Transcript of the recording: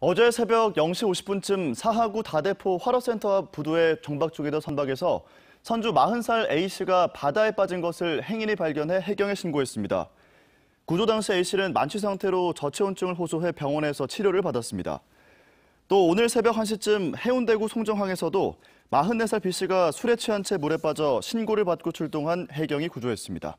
어제 새벽 0시 50분쯤 사하구 다대포 화로센터 부두의 정박쪽에도 선박에서 선주 40살 A씨가 바다에 빠진 것을 행인이 발견해 해경에 신고했습니다. 구조 당시 A씨는 만취 상태로 저체온증을 호소해 병원에서 치료를 받았습니다. 또 오늘 새벽 1시쯤 해운대구 송정항에서도 44살 B씨가 술에 취한 채 물에 빠져 신고를 받고 출동한 해경이 구조했습니다.